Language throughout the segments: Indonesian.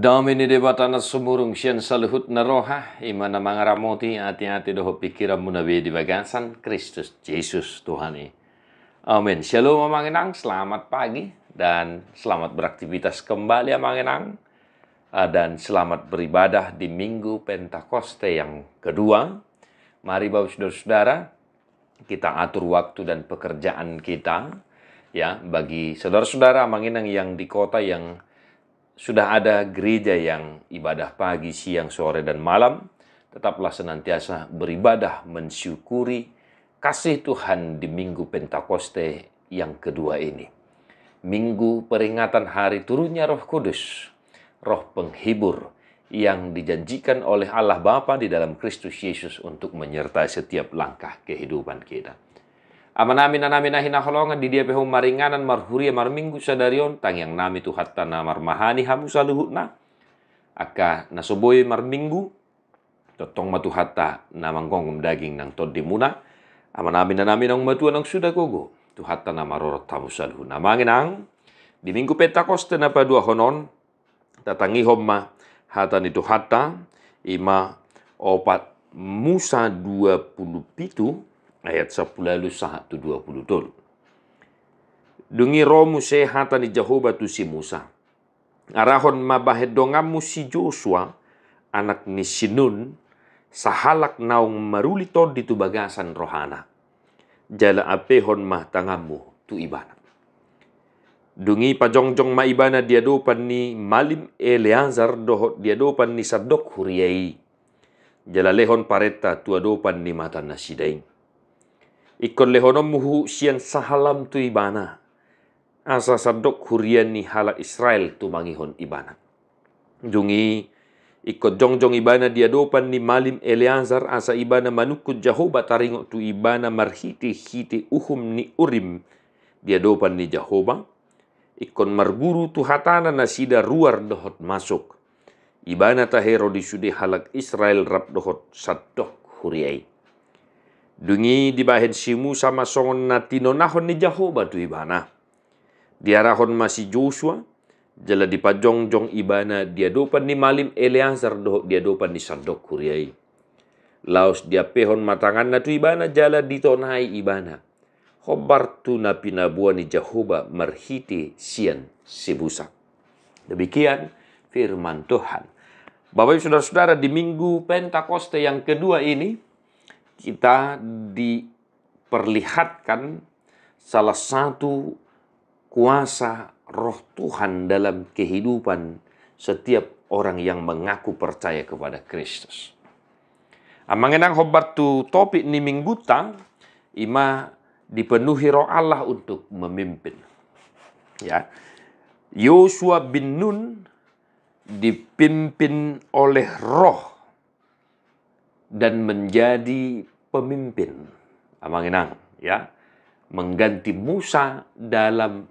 Domini debatana sumurung sian saluhut na roha, imana mangaramoti ati-ati doho pikiran munabi di bagasan Kristus Yesus Tuhan Amin. Shalom Amanginang, selamat pagi dan selamat beraktivitas kembali Amanginang. Ah, dan selamat beribadah di Minggu Pentakoste yang kedua. Mari Bapak Saudara-saudara, kita atur waktu dan pekerjaan kita. Ya, bagi saudara-saudara Amanginang yang di kota yang sudah ada gereja yang ibadah pagi, siang, sore, dan malam. Tetaplah senantiasa beribadah, mensyukuri kasih Tuhan di Minggu Pentakoste yang kedua ini. Minggu peringatan hari turunnya Roh Kudus, Roh penghibur yang dijanjikan oleh Allah Bapa di dalam Kristus Yesus untuk menyertai setiap langkah kehidupan kita. Amana na namina na holongan di dia pehum maringanan marhuri minggu sadarion tang yang nami tu hatta namar mahani hamu saluhutna. Aka nasoboy minggu totong matu hatta namanggongum daging nang tod ama Amana na namina nang matuan nang sudah kogo tu hatta namarorot tamu saluhutna. Manginang di minggu petakoste napa dua honon tatangi homma hatta ni tu hatta ima opat Musa dua puluh pitu ayat 10 sahatu 20 tol. Dungi romu di Jehovah tu si Musa. Arahon mabahedongamu si Joshua, anak ni Sinun, sahalak naung marulitod di tubagasan rohana. Jala apehon mah tangamu tu ibana. Dungi pajongjong dia dopan ni Malim Eleazar dohot dia dopan ni Sadok Huriyai. Jala lehon pareta tuadopan ni mata nasidaing ikon lehono muhu sian sahalam tu ibana. Asa sadok hurian ni hala Israel tu mangihon ibana. Jungi ikon jongjong ibana dia dopan ni malim Eleazar asa ibana manukut Jahoba taringok tu ibana marhiti hiti uhum ni urim dia dopan ni Jahoba. Ikon marburu tu hatana nasida ruar dohot masuk. Ibana tahero disudih halak Israel rap dohot sadok huriai. Dungi dibahen simu sama songon na tinonahon ni Jahoba tu ibana. Diarahon masih Joshua, jala di jong ibana dia dopan ni malim Eleazar doh dia dopan ni sandok kuriai. Laos dia pehon matangan na tu ibana jala ditonai ibana. Hobar tu na pinabuan ni Jahoba merhiti sian sibusa. Demikian firman Tuhan. Bapak ibu saudara-saudara di minggu Pentakosta yang kedua ini, kita diperlihatkan salah satu kuasa roh Tuhan dalam kehidupan setiap orang yang mengaku percaya kepada Kristus. Amangenang hobat tu topik ni minggu tang, ima dipenuhi roh Allah untuk memimpin. Ya, Yosua bin Nun dipimpin oleh roh dan menjadi pemimpin amanginang, ya mengganti Musa dalam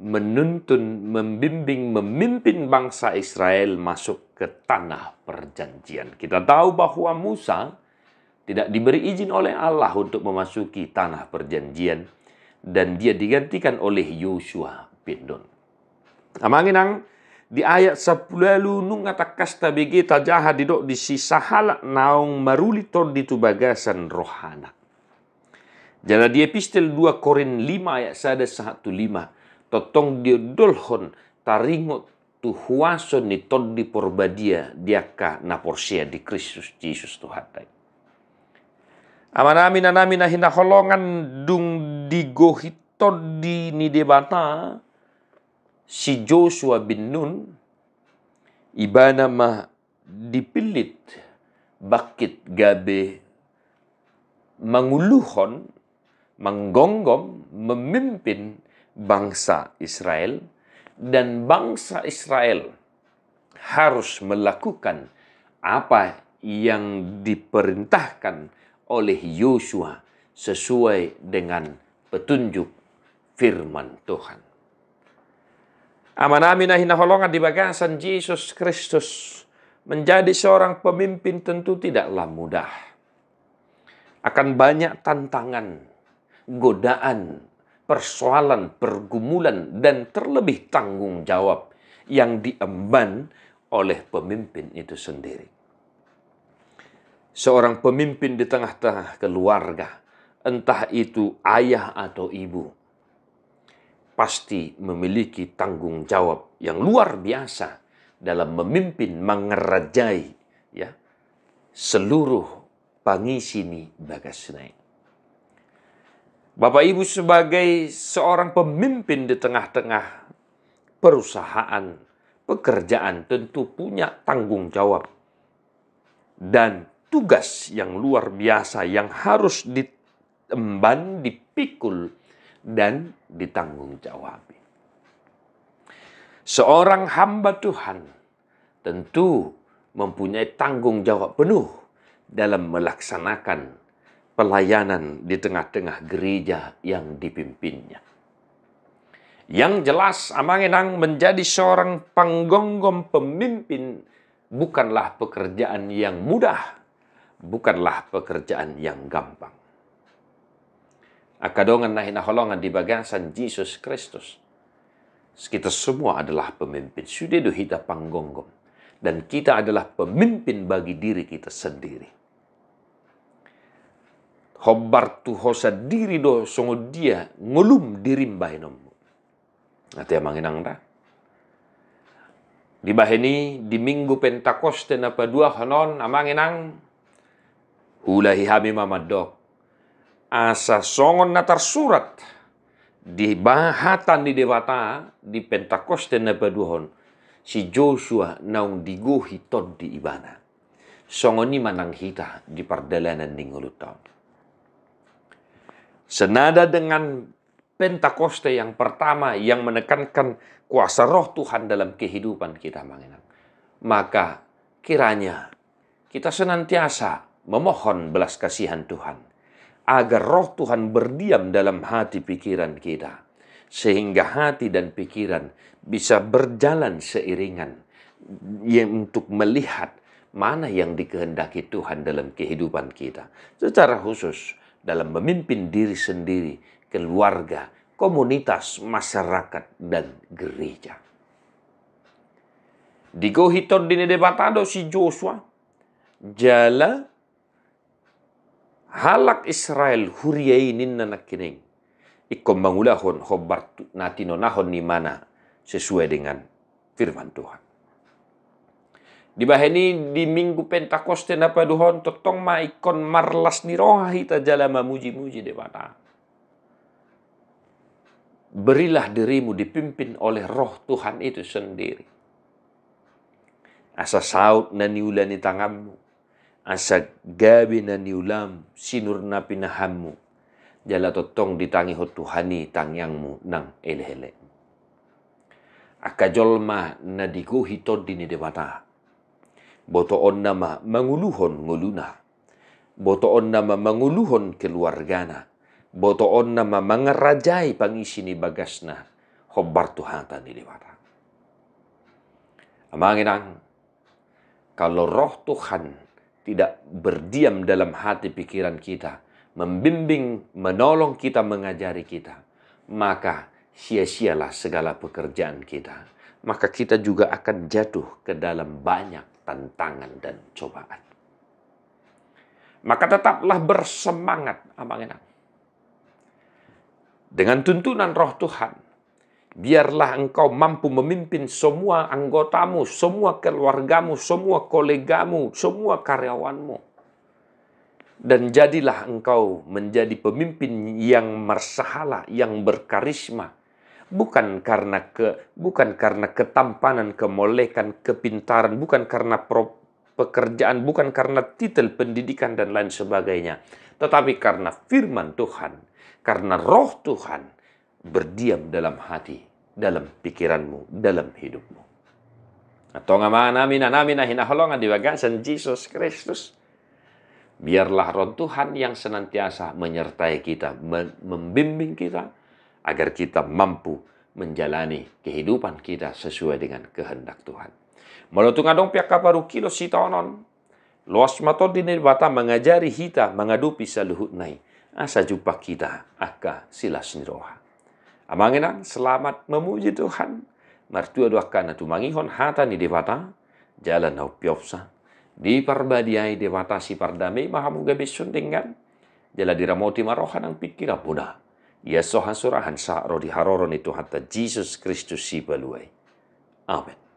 menuntun, membimbing, memimpin bangsa Israel masuk ke tanah perjanjian. Kita tahu bahwa Musa tidak diberi izin oleh Allah untuk memasuki tanah perjanjian dan dia digantikan oleh Yosua bin Nun. Amanginang di ayat 10 kata kasta bigi tajaha didok di halak naung marulitor di tubagasan rohana. Jala di epistel 2 Korin 5 ayat sada lima Totong dia dolhon taringot huason ni tod di porbadia diaka na porsia di Kristus Yesus Tuhan. Amanamin anamin hina holongan dung digohitod di ni debata si Joshua bin Nun ibana mah dipilit bakit gabe manguluhon, menggonggom, memimpin bangsa Israel dan bangsa Israel harus melakukan apa yang diperintahkan oleh Yosua sesuai dengan petunjuk firman Tuhan holongan hinaholongan bagasan Yesus Kristus. Menjadi seorang pemimpin tentu tidaklah mudah. Akan banyak tantangan, godaan, persoalan, pergumulan, dan terlebih tanggung jawab yang diemban oleh pemimpin itu sendiri. Seorang pemimpin di tengah-tengah keluarga, entah itu ayah atau ibu, pasti memiliki tanggung jawab yang luar biasa dalam memimpin mengerajai ya seluruh Pangisini naik. Bapak Ibu sebagai seorang pemimpin di tengah-tengah perusahaan, pekerjaan tentu punya tanggung jawab dan tugas yang luar biasa yang harus diemban, dipikul dan ditanggung jawab. Seorang hamba Tuhan tentu mempunyai tanggung jawab penuh dalam melaksanakan pelayanan di tengah-tengah gereja yang dipimpinnya. Yang jelas, Amangenang menjadi seorang penggonggom pemimpin bukanlah pekerjaan yang mudah, bukanlah pekerjaan yang gampang akadongan na hinaholongan di bagasan Jesus Kristus. Kita semua adalah pemimpin. Sudah kita panggonggong. Dan kita adalah pemimpin bagi diri kita sendiri. Hobar tu hosa diri do songo dia ngulum dirim bahinommu. Nanti emang manginang dah. Di bahini di minggu Pentakoste napa dua hanon amanginang, Ulahi hulahi hami mamadok asa songon natar surat di bahatan di dewata di Pentakoste nebeduhon si Joshua naung diguhi ton di ibana. Songoni manang hita di perjalanan ningulut tahun. Senada dengan Pentakoste yang pertama yang menekankan kuasa roh Tuhan dalam kehidupan kita manginang. Maka kiranya kita senantiasa memohon belas kasihan Tuhan agar roh Tuhan berdiam dalam hati pikiran kita, sehingga hati dan pikiran bisa berjalan seiringan untuk melihat mana yang dikehendaki Tuhan dalam kehidupan kita, secara khusus dalam memimpin diri sendiri, keluarga, komunitas, masyarakat, dan gereja. Digo hiton dine debatado si Joshua, jala halak Israel huriyainin nanakining. Ikom mangulahon hobar natino nahon ni mana sesuai dengan firman Tuhan. Di baheni di minggu Pentakoste napa duhon totong ma ikon marlas ni roha hita jalama muji-muji de mana. Berilah dirimu dipimpin oleh roh Tuhan itu sendiri. Asa saut naniulani tangamu asak gabi na niulam sinur na mo. jala totong ditangi ho Tuhani tangyangmu nang Akajol ma na dikuhi tod dini debata. na nama manguluhon nguluna. Botoon nama manguluhon keluargana. Botoon nama mangarajay pangisi ni bagasna hobbar tuhata ni debata. Amanginang, kalau roh Tuhan tidak berdiam dalam hati pikiran kita, membimbing, menolong kita, mengajari kita, maka sia-sialah segala pekerjaan kita. Maka kita juga akan jatuh ke dalam banyak tantangan dan cobaan. Maka tetaplah bersemangat, abang enak. Dengan tuntunan roh Tuhan, biarlah engkau mampu memimpin semua anggotamu, semua keluargamu, semua kolegamu, semua karyawanmu. Dan jadilah engkau menjadi pemimpin yang mersahala, yang berkarisma. Bukan karena ke, bukan karena ketampanan, kemolekan, kepintaran, bukan karena pro, pekerjaan, bukan karena titel pendidikan dan lain sebagainya. Tetapi karena firman Tuhan, karena roh Tuhan, berdiam dalam hati, dalam pikiranmu, dalam hidupmu. Atau mana mina namina hina holongan diwagasan Yesus Kristus. Biarlah roh Tuhan yang senantiasa menyertai kita, membimbing kita, agar kita mampu menjalani kehidupan kita sesuai dengan kehendak Tuhan. Melutung adong pihak kaparu kilo sitonon. Luas maton di bata mengajari kita mengadupi saluhut nai. Asa jumpa kita, aka silas niroha. Amanginan selamat memuji Tuhan. Mertua doakan tu mangihon hata ni devata jalan au piopsa. Di parbadiai devata si pardame mahamu gabe suntingan. Jala diramoti marohan ang pikira buda. Yeso hasurahan sa rodi haroron itu Tuhan Jesus Kristus si baluai. Amin.